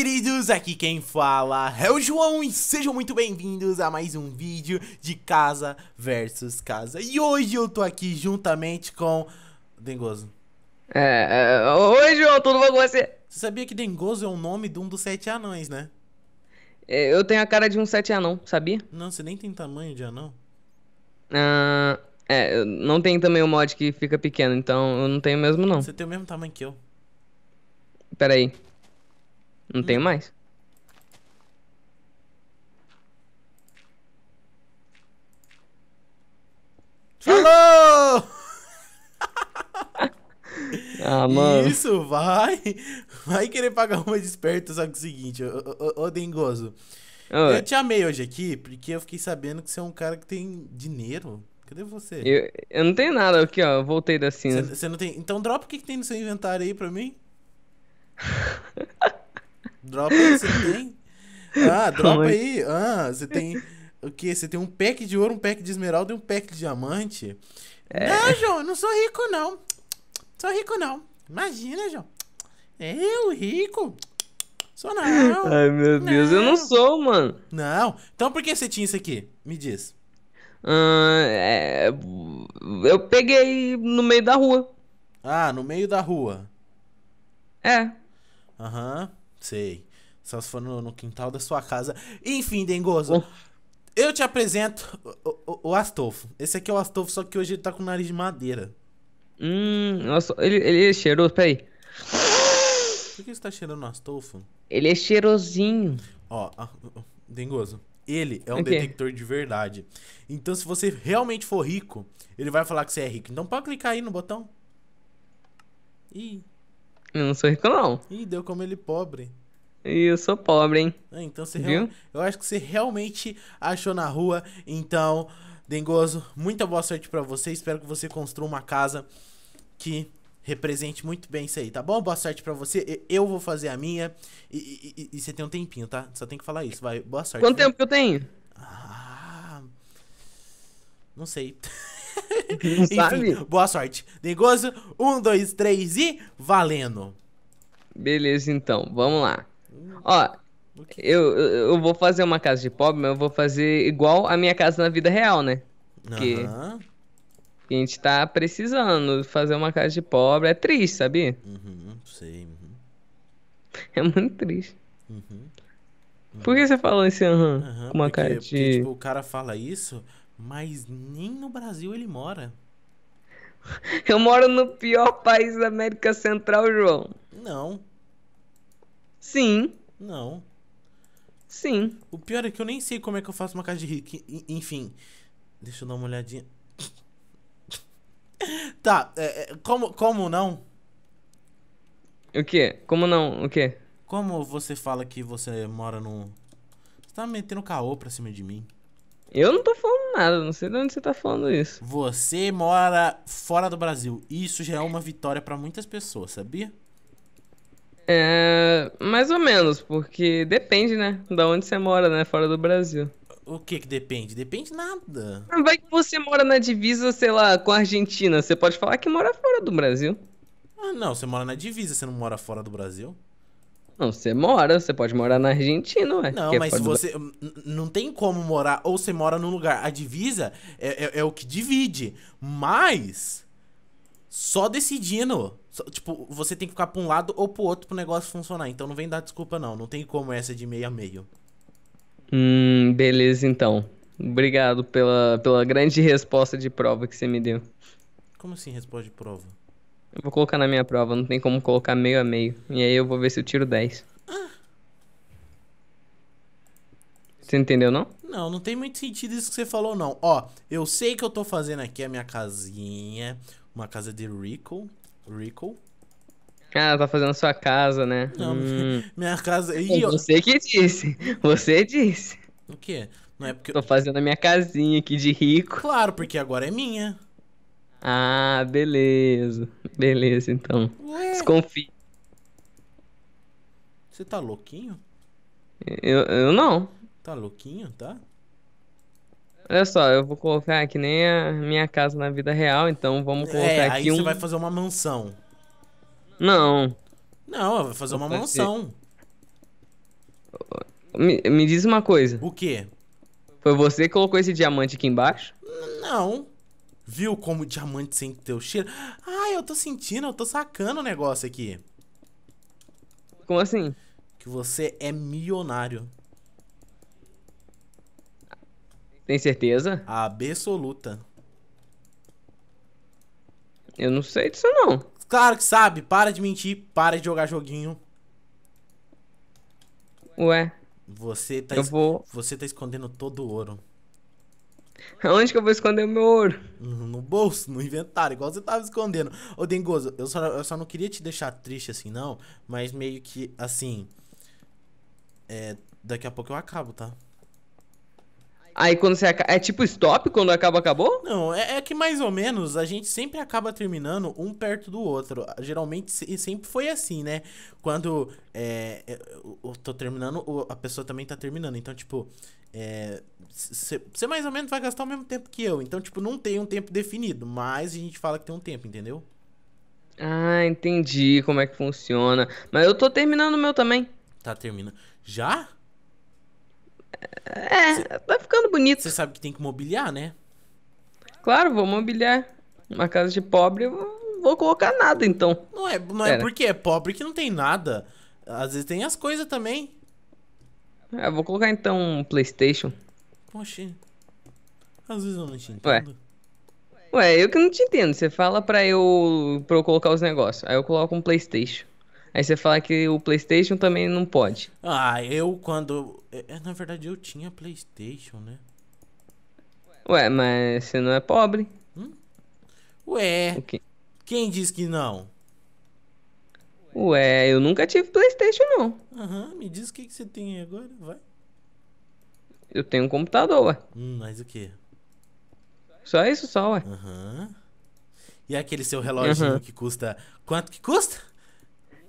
queridos, aqui quem fala é o João e sejam muito bem-vindos a mais um vídeo de Casa versus Casa. E hoje eu tô aqui juntamente com Dengoso. É, é... Oi, João, tudo bom com você? Você sabia que Dengoso é o nome de um dos sete anões, né? É, eu tenho a cara de um sete anão, sabia? Não, você nem tem tamanho de anão. Ah, é, não tem também o um mod que fica pequeno, então eu não tenho mesmo não. Você tem o mesmo tamanho que eu. Peraí. aí. Não tenho mais. Falou! ah, mano. Isso, vai. Vai querer pagar uma de esperto, só que é o seguinte, ô, ô, ô Dengoso. Oi. Ah, eu te amei hoje aqui porque eu fiquei sabendo que você é um cara que tem dinheiro. Cadê você? Eu, eu não tenho nada aqui, ó. Eu voltei da cinza. Você não tem. Então dropa o que, que tem no seu inventário aí pra mim. Dropa aí, você tem? Ah, dropa aí. Ah, você tem o quê? Você tem um pack de ouro, um pack de esmeralda e um pack de diamante? É. Não, João, não sou rico, não. Sou rico, não. Imagina, João. Eu, rico? Sou não. Ai, meu não. Deus, eu não sou, mano. Não. Então por que você tinha isso aqui? Me diz. Hum, é... Eu peguei no meio da rua. Ah, no meio da rua. É. Aham. Uhum. Sei. Só se for no, no quintal da sua casa. Enfim, Dengoso. Eu te apresento o, o, o, Astolfo. Esse aqui é o Astolfo, só que hoje ele tá com o nariz de madeira. Hum, nossa, ele, ele é cheiroso, peraí. Por que você tá cheirando o Astolfo? Ele é cheirosinho. Ó, Dengoso. Ele é um okay. detector de verdade. Então, se você realmente for rico, ele vai falar que você é rico. Então, pode clicar aí no botão. Ih. Eu não sou rico, não. Ih, deu como ele é pobre. E eu sou pobre, hein? É, então você Viu? Real... Eu acho que você realmente achou na rua. Então, Dengoso, muita boa sorte para você. Espero que você construa uma casa que represente muito bem isso aí, tá bom? Boa sorte para você. Eu vou fazer a minha. E, e, e, você tem um tempinho, tá? Só tem que falar isso. Vai, boa sorte. Quanto tempo que eu tenho? Ah, não sei. Não Enfim, sabe? boa sorte. Negoso, um, dois, três e valendo. Beleza, então, vamos lá. Ó, eu, eu vou fazer uma casa de pobre, mas eu vou fazer igual a minha casa na vida real, né? Porque uhum. a gente tá precisando fazer uma casa de pobre. É triste, sabia? Uhum, sei. Uhum. É muito triste. Uhum. Por que você falou esse aham uhum, uma porque, cara de... Porque, tipo, o cara fala isso, mas nem no Brasil ele mora. Eu moro no pior país da América Central, João. Não, Sim. Não. Sim. O pior é que eu nem sei como é que eu faço uma casa de rico. Enfim, deixa eu dar uma olhadinha. tá, é, é, como, como não? O quê? Como não? O quê? Como você fala que você mora num. Você tá metendo caô pra cima de mim. Eu não tô falando nada, não sei de onde você tá falando isso. Você mora fora do Brasil. Isso já é uma vitória para muitas pessoas, sabia? É, mais ou menos, porque depende, né? Da onde você mora, né? Fora do Brasil. O que que depende? Depende nada. Vai que você mora na divisa, sei lá, com a Argentina. Você pode falar que mora fora do Brasil. Ah, não, você mora na divisa, você não mora fora do Brasil. Não, você mora, você pode morar na Argentina, ué. Não, é mas é você. Do... Hum, não tem como morar, ou você mora num lugar. A divisa é, é, é o que divide. Mas. Só decidindo. Tipo, você tem que ficar pra um lado ou pro outro pro negócio funcionar. Então não vem dar desculpa, não. Não tem como essa de meio a meio. Hum, beleza então. Obrigado pela, pela grande resposta de prova que você me deu. Como assim resposta de prova? Eu vou colocar na minha prova, não tem como colocar meio a meio. E aí eu vou ver se eu tiro 10. Você entendeu, não? Não, não tem muito sentido isso que você falou, não. Ó, eu sei que eu tô fazendo aqui a minha casinha, uma casa de Rico. Rico. Ah, tá fazendo sua casa, né? Não, hum. minha casa. E é Você que disse. Você disse. O quê? Não é porque. Tô fazendo a minha casinha aqui de rico. Claro, porque agora é minha. Ah, beleza. Beleza, então. Ué? Desconfie. Você tá louquinho? Eu, eu não. Tá louquinho, tá? Olha só, eu vou colocar que nem a minha casa na vida real, então vamos é, colocar é, aqui um. É, Aí você vai fazer uma mansão. Não. Não, vou fazer uma mansão. Me, me diz uma coisa. O quê? Foi você que colocou esse diamante aqui embaixo? não. Viu como o diamante sente teu cheiro? Ah, eu tô sentindo, eu tô sacando o negócio aqui. Como assim? Que você é milionário. Tem certeza? Absoluta. Eu não sei disso não. Claro que sabe, para de mentir, para de jogar joguinho. Ué. Você tá, eu vou... você tá escondendo todo o ouro. Onde que eu vou esconder o meu ouro? No bolso, no inventário, igual você tava escondendo. Ô, Dengoso, eu só, eu só não queria te deixar triste assim, não, mas meio que, assim... É, daqui a pouco eu acabo, tá? Aí quando você É tipo stop, quando acaba, acabou? Não, é, é, que mais ou menos a gente sempre acaba terminando um perto do outro. Geralmente sempre foi assim, né? Quando é, eu é, tô terminando, a pessoa também tá terminando. Então, tipo, você é, mais ou menos vai gastar o mesmo tempo que eu. Então, tipo, não tem um tempo definido, mas a gente fala que tem um tempo, entendeu? Ah, entendi como é que funciona. Mas eu tô terminando o meu também. Tá terminando. Já? É, cê, tá ficando bonito. Você sabe que tem que mobiliar, né? Claro, vou mobiliar. Uma casa de pobre, eu não vou colocar nada, então. Não é, não é, porque é pobre que não tem nada. Às vezes tem as coisas também. É, vou colocar então um Playstation. Poxa. Às vezes eu não te entendo. Ué. Ué, eu que não te entendo. Você fala pra eu, pra eu colocar os negócios. Aí eu coloco um Playstation. Aí você fala que o PlayStation também não pode. Ah, eu quando. Eh, na verdade, eu tinha PlayStation, né? Ué, mas você não é pobre? Hum? Ué. Quem diz que não? Ué, eu nunca tive PlayStation, não. Aham, uhum, me diz o que, que você tem agora, vai. Eu tenho um computador, ué. Hum, mas o quê? Só isso, só, ué. Aham. Uhum. E aquele seu reloginho uhum. que custa. Quanto que custa?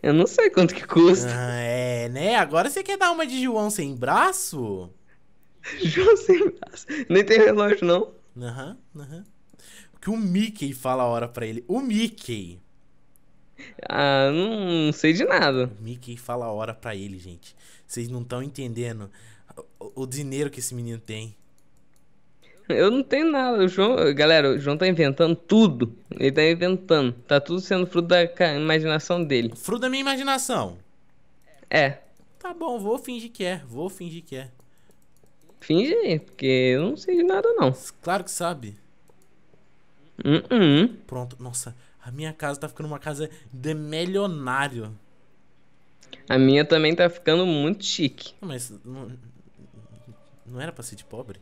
Eu não sei quanto que custa. Ah, é, né? Agora você quer dar uma de João sem braço? João sem braço. Nem tem relógio, não. Aham, uhum, aham. Uhum. Que o Mickey fala a hora pra ele. O Mickey. Ah, não sei de nada. O Mickey fala a hora pra ele, gente. Vocês não estão entendendo o, o dinheiro que esse menino tem. Eu não tenho nada. O João, galera, o João tá inventando tudo. Ele tá inventando. Tá tudo sendo fruto da imaginação dele. Fruto da minha imaginação. É. Tá bom, vou fingir que é. Vou fingir que é. Finge aí, porque eu não sei de nada, não. Claro que sabe. Uh -uh. Pronto, nossa, a minha casa tá ficando uma casa de milionário. A minha também tá ficando muito chique. Mas não, não era pra ser de pobre?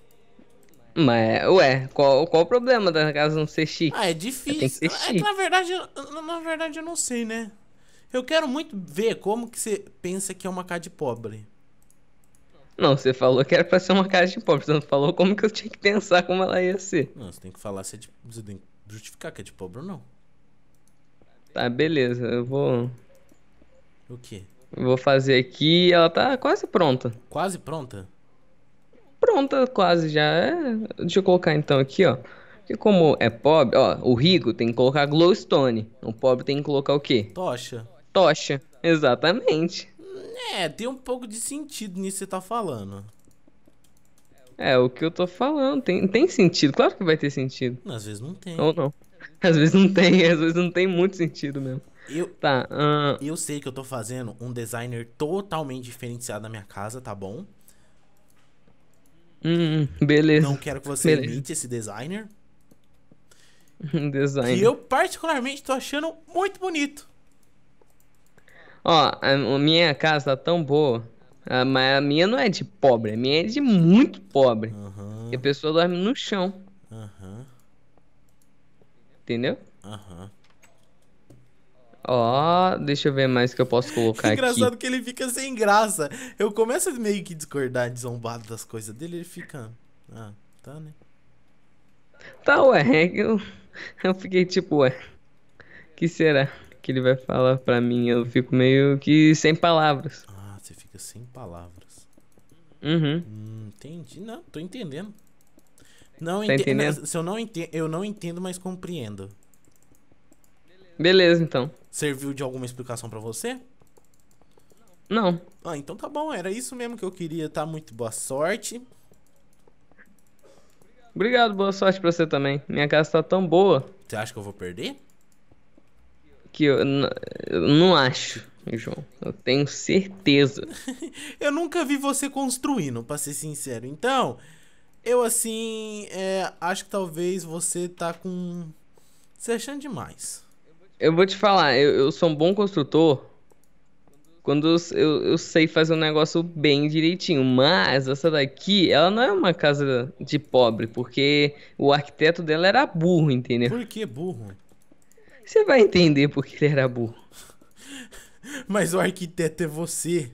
Mas, ué, qual, qual o problema da casa não ser chique? Ah, é difícil. Que é que na verdade, eu, na verdade eu não sei, né? Eu quero muito ver como que você pensa que é uma casa de pobre. Não, você falou que era pra ser uma casa de pobre, você não falou como que eu tinha que pensar como ela ia ser. Não, você tem que falar se é de, você tem que justificar que é de pobre ou não. Tá, beleza, eu vou. O quê? Eu vou fazer aqui, ela tá quase pronta. Quase pronta? pronta quase já. É... Deixa eu colocar então aqui, ó. Porque como é pobre, ó, o rico tem que colocar glowstone. O pobre tem que colocar o quê? Tocha. Tocha, exatamente. É, tem um pouco de sentido nisso que você tá falando. É, o que eu tô falando tem, tem sentido, claro que vai ter sentido. Às vezes não tem. Ou não. Às vezes não tem, às vezes não tem muito sentido mesmo. Eu, tá, uh... eu sei que eu tô fazendo um designer totalmente diferenciado na minha casa, tá bom? Hum, hum, beleza. Não quero que você beleza. imite esse designer. designer. Que eu particularmente tô achando muito bonito. Ó, a minha casa tá tão boa. mas a minha não é de pobre, a minha é de muito pobre. Uhum. E a pessoa dorme no chão. Uhum. Entendeu? Aham. Uhum. Ó, oh, deixa eu ver mais que eu posso colocar Engraçado aqui. Engraçado que ele fica sem graça. Eu começo meio que discordar, desombado das coisas dele, ele fica. Ah, tá, né? Tá, ué. É eu, eu fiquei tipo, ué. Que será que ele vai falar pra mim? Eu fico meio que sem palavras. Ah, você fica sem palavras. Uhum. Hum, entendi. Não, tô entendendo. Não tá entendendo? Se eu não entendo, eu não entendo, mas compreendo. Beleza, então. Serviu de alguma explicação para você? Não. Ah, então tá bom. Era isso mesmo que eu queria, tá? Muito boa sorte. Obrigado, boa sorte pra você também. Minha casa tá tão boa. Você acha que eu vou perder? Que eu, eu não acho, João. Eu tenho certeza. eu nunca vi você construindo, pra ser sincero. Então, eu assim, é, acho que talvez você tá com. Se tá achando demais. Eu vou te falar, eu, eu sou um bom construtor quando eu, eu sei fazer um negócio bem direitinho. Mas essa daqui, ela não é uma casa de pobre, porque o arquiteto dela era burro, entendeu? Por que burro? Você vai entender porque ele era burro. Mas o arquiteto é você.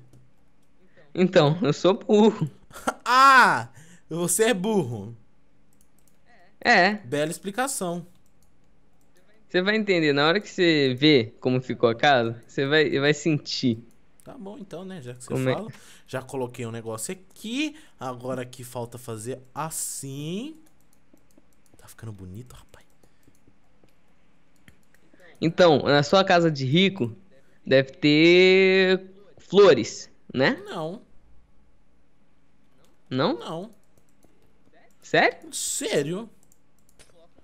Então, eu sou burro. ah! Você é burro. É. Bela explicação. Você vai entender, na hora que você vê como ficou a casa, você vai, vai sentir. Tá bom então, né? Já que você como é? fala, é? já coloquei um negócio aqui. Agora que falta fazer assim. Tá ficando bonito, rapaz. Então, na sua casa de rico, deve ter flores, né? Não. Não? Não. Sério? Sério?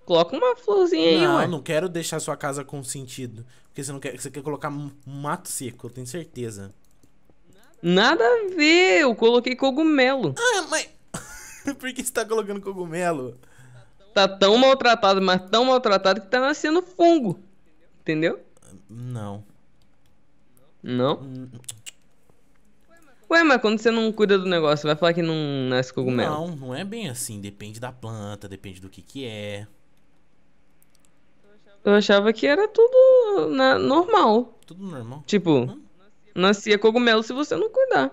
Coloca uma florzinha não, aí, ué. Não, não quero deixar sua casa com sentido. Porque você não quer. Você quer colocar um mato seco, eu tenho certeza. Nada a ver, eu coloquei cogumelo. Ah, mas. Por que você tá colocando cogumelo? Tá tão maltratado, mas tão maltratado que tá nascendo fungo. Entendeu? Não. Não? Hum. Ué, mas quando você não cuida do negócio, vai falar que não nasce cogumelo? Não, não é bem assim. Depende da planta, depende do que que é. Eu achava que era tudo na, normal. Tudo normal? Tipo, hum? nascia cogumelo se você não cuidar.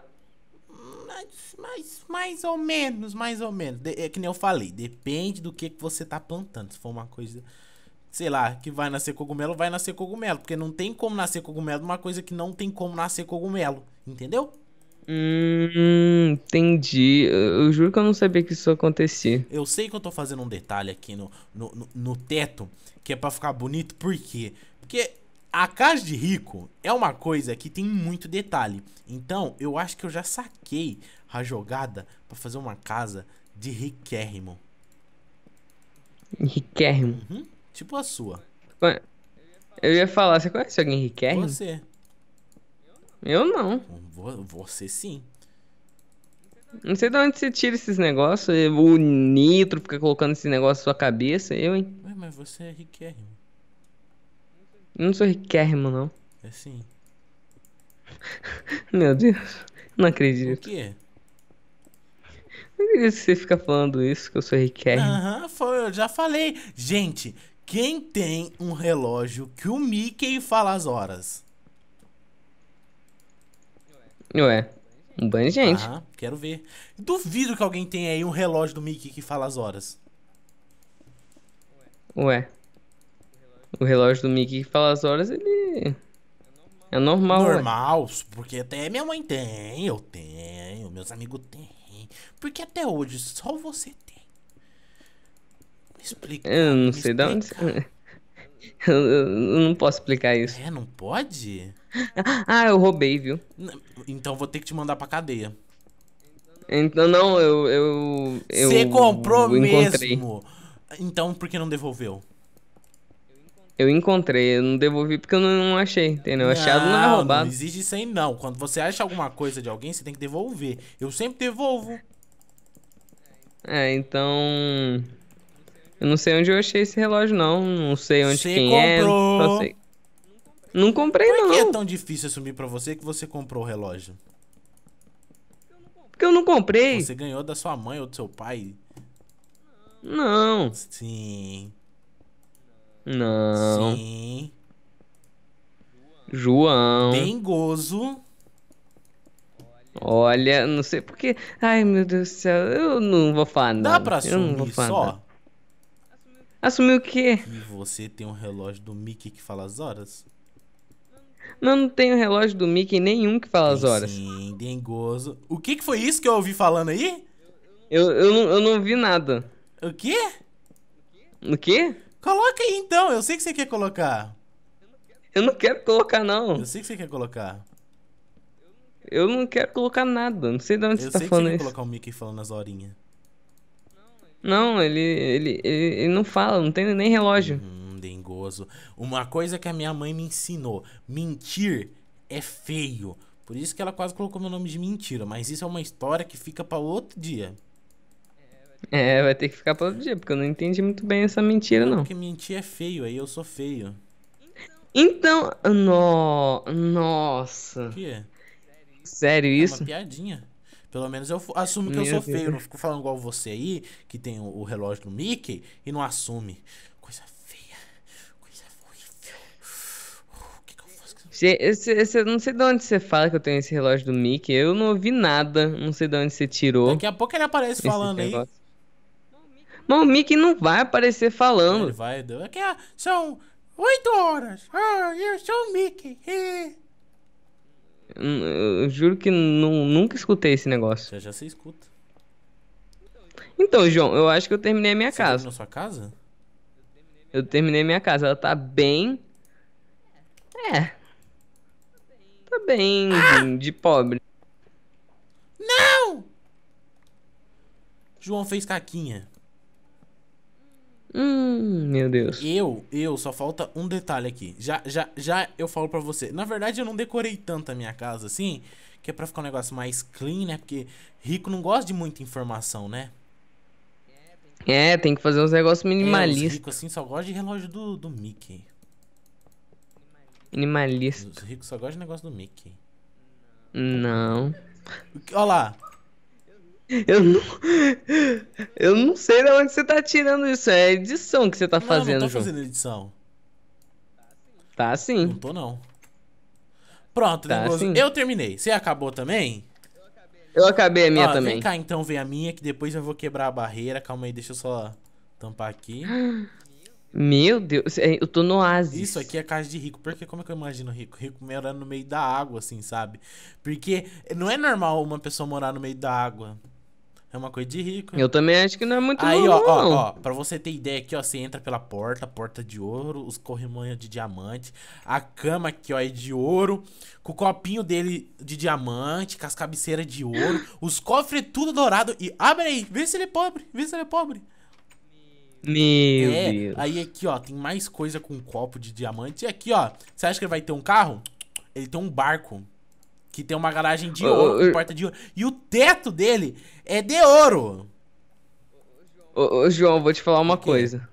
Mas, mas, mais ou menos, mais ou menos. De, é que nem eu falei, depende do que, que você tá plantando. Se for uma coisa, sei lá, que vai nascer cogumelo, vai nascer cogumelo. Porque não tem como nascer cogumelo uma coisa que não tem como nascer cogumelo. Entendeu? Hum, entendi. Eu juro que eu não sabia que isso acontecia. Eu sei que eu tô fazendo um detalhe aqui no, no, no, no teto, que é pra ficar bonito, por quê? Porque a casa de rico é uma coisa que tem muito detalhe. Então, eu acho que eu já saquei a jogada pra fazer uma casa de riquérrimo. Riquérrimo? Uhum, tipo a sua. Eu ia falar, você conhece alguém riquérrimo? Você. Eu não. Você sim. Não sei de onde você tira esses negócios. Eh, o Nitro fica colocando esse negócio na sua cabeça, eu, hein? Ué, mas você é riquérrimo. Eu não sou riquérrimo, não. É sim. Meu Deus, não acredito. O quê? Não acredito que você fica falando isso, que eu sou riquérrimo. Aham, uhum, foi, eu já falei. Gente, quem tem um relógio que o Mickey fala as horas? Ué, gente. Ah, quero ver. Duvido que alguém tenha aí um relógio do Mickey que fala as horas. Ué. O relógio do Mickey que fala as horas, ele. É normal. Normal, ué. porque até minha mãe tem, eu tenho, meus amigos têm. Porque até hoje só você tem. Me explica. Eu não sei explica. de onde. eu não posso explicar isso. É, não pode? ah, eu roubei, viu? Então vou ter que te mandar pra cadeia. Então não, eu. eu Você eu comprou encontrei. mesmo! Então por que não devolveu? Eu encontrei, eu não devolvi porque eu não achei, entendeu? Não, Achado não é roubado. Não exige isso aí, não. Quando você acha alguma coisa de alguém, você tem que devolver. Eu sempre devolvo. É, então. Eu não sei onde eu achei esse relógio, não. Não sei onde você quem comprou. é. Não sei. Não comprei, Por não. Por que é tão difícil assumir pra você que você comprou o relógio? Porque eu não comprei. Você ganhou da sua mãe ou do seu pai? Não. Sim. Não. Sim. João. gozo Olha, não sei porque. Ai, meu Deus do céu, eu não vou falar Dá nada. Dá pra assumir só? Assumir o quê? Que você tem um relógio do Mickey que fala as horas? Não não tem o relógio do Mickey nenhum que fala tem as horas. Sim, tem gozo. O que, que foi isso que eu ouvi falando aí? Eu, eu, não, eu não vi nada. O quê? O quê? Coloca aí então, eu sei que você quer colocar. Eu não quero colocar, não. Eu sei que você quer colocar. Eu não quero colocar nada, não sei de onde eu você tá falando isso. Eu sei que você quer colocar o Mickey falando as horinhas. Não, ele, ele, ele, ele, não fala, não tem nem relógio. Uhum dengoso. Uma coisa que a minha mãe me ensinou: mentir é feio. Por isso que ela quase colocou meu nome de mentira, mas isso é uma história que fica para outro dia. É, vai ter que ficar para outro dia, porque eu não entendi muito bem essa mentira, não. Porque mentir é feio, aí eu sou feio. Então, no... nossa. O quê? Sério isso? É uma piadinha. Pelo menos eu assumo que Meu eu sou feio, Eu não fico falando igual você aí, que tem o relógio do Mickey e não assume. Cê, cê, não sei de onde você fala que eu tenho esse relógio do Mickey. Eu não ouvi nada. Não sei de onde você tirou. Daqui a pouco ele aparece falando aí. Mas o Mickey não vai aparecer falando. Ele vai, são 8 horas. Ah, eu sou o Mickey. E... Eu juro que não, nunca escutei esse negócio. Já já se escuta. Então, João, eu acho que eu terminei a minha você casa. Você sua casa? Eu terminei minha casa. Ela tá bem. É, bem ah! de pobre. Não! João fez caquinha. Hum, meu Deus. Eu, eu, só falta um detalhe aqui. Já, já, já eu falo pra você. Na verdade, eu não decorei tanto a minha casa assim, que é pra ficar um negócio mais clean, né? Porque rico não gosta de muita informação, né? É, tem que fazer uns negócios é, minimalistas. É, rico assim só gosta de relógio do, do Mickey. Minimalista. Os ricos só gostam de negócio do Mickey. Não. Olha lá. Eu não, eu não sei de onde você tá tirando isso. É edição que você tá não, fazendo, Não, tô fazendo edição. Tá sim. Não tô, não. Pronto, tá, Eu terminei. Você acabou também? Eu acabei a minha Ó, também. Vem cá, então, vem a minha, que depois eu vou quebrar a barreira. Calma aí, deixa eu só tampar aqui. Meu Deus, é, eu tô no oásis. Isso aqui é casa de rico, porque como é que eu imagino rico? Rico morando no meio da água, assim, sabe? Porque não é normal uma pessoa morar no meio da água. É uma coisa de rico. Eu também acho que não é muito Aí, normal, ó, ó, ó, pra você ter ideia aqui, ó, você entra pela porta, porta de ouro, os corrimões de diamante, a cama aqui, ó, é de ouro, com o copinho dele de diamante, com as cabeceiras de ouro, os cofres tudo dourado e abre aí, vê se ele é pobre, vê se ele é pobre. Meu é, Deus. Aí aqui, ó, tem mais coisa com um copo de diamante. E aqui, ó, você acha que ele vai ter um carro? Ele tem um barco. Que tem uma garagem de ouro, oh, porta de ouro. E o teto dele é de ouro. Ô, João, vou te falar uma coisa.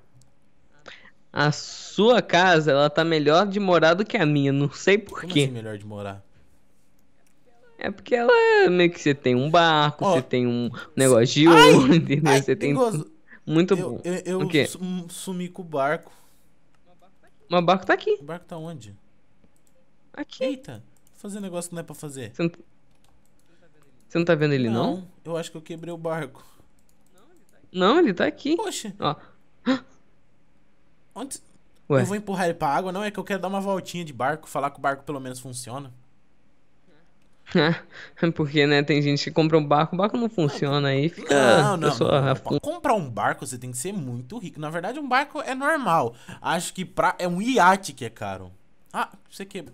A sua casa, ela tá melhor de morar do que a minha, não sei por Como quê. assim melhor de morar? É porque ela é meio que você tem um barco, você tem um negócio de ouro, entendeu? Você tem... Gozo. Muito bom. Eu, eu o quê? Hum, sumi com o barco. Mas o barco tá aqui. O barco tá onde? Aqui. Eita, fazer um negócio que não é pra fazer. Você não, tá- Você não tá vendo ele, não? Não, eu acho que eu quebrei o barco. Não, ele tá aqui. Poxa. Ó. Onde... Ué. Eu vou empurrar ele pra água, não? É que eu quero dar uma voltinha de barco, falar que o barco pelo menos funciona. Porque, né, tem gente que compra um barco, o barco não funciona aí, fica. Não, não. não. Pra comprar um barco você tem que ser muito rico. Na verdade, um barco é normal. Acho que pra... é um iate que é caro. Ah, você quebra.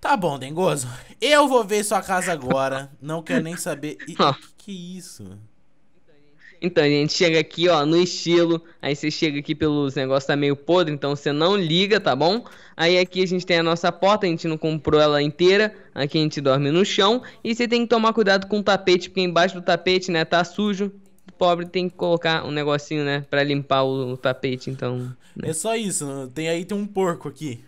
Tá bom, Dengoso. Eu vou ver sua casa agora. não quero nem saber. E... Ah. que é isso? Então, a gente chega aqui, ó, no estilo. Aí você chega aqui pelos negócios, tá meio podre, então você não liga, tá bom? Aí aqui a gente tem a nossa porta, a gente não comprou ela inteira. Aqui a gente dorme no chão. E você tem que tomar cuidado com o tapete, porque embaixo do tapete, né, tá sujo. O pobre tem que colocar um negocinho, né, pra limpar o, o tapete, então. Né? É só isso, né? tem aí tem um porco aqui.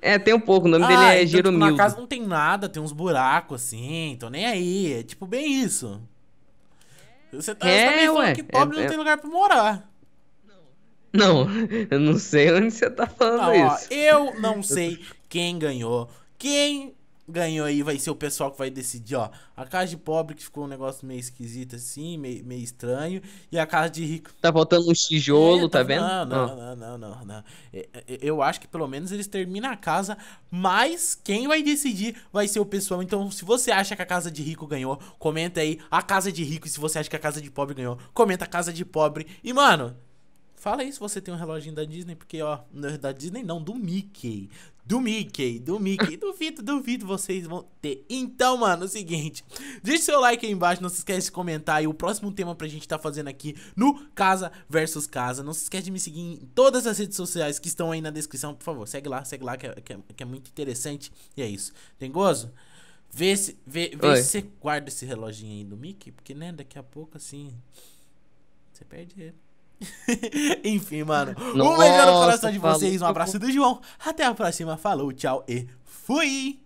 É, tem um pouco. O nome ah, dele é então, Giromildo. Tipo, na casa não tem nada, tem uns buracos assim, então nem aí. É tipo bem isso. Tá, você tá, é, você tá ué, falando que pobre é, não é. tem lugar pra morar. Não, eu não sei onde você tá falando não, isso. Ó, eu não sei quem ganhou, quem ganhou aí vai ser o pessoal que vai decidir, ó. A casa de pobre que ficou um negócio meio esquisito assim, meio, meio estranho, e a casa de rico. Tá faltando um tijolo, é, tá, tá, vendo? Não, não, ah. não, não, não, não. É, é, eu acho que pelo menos eles terminam a casa, mas quem vai decidir vai ser o pessoal. Então, se você acha que a casa de rico ganhou, comenta aí a casa de rico, e se você acha que a casa de pobre ganhou, comenta a casa de pobre. E mano, Fala aí se você tem um reloginho da Disney, porque, ó, é da Disney não, do Mickey. Do Mickey, do Mickey. Duvido, duvido vocês vão ter. Então, mano, é o seguinte. o seu like aí embaixo. Não se esquece de comentar aí o próximo tema pra gente tá fazendo aqui no Casa versus Casa. Não se esquece de me seguir em todas as redes sociais que estão aí na descrição. Por favor, segue lá, segue lá, que é, que é, que é muito interessante. E é isso. Tem gozo? Vê se, vê, vê se você guarda esse reloginho aí do Mickey, porque, né, daqui a pouco, assim, você perde ele. Enfim, mano. Nossa, um beijo no coração de vocês, um abraço do João. Até a próxima, falou, tchau e fui!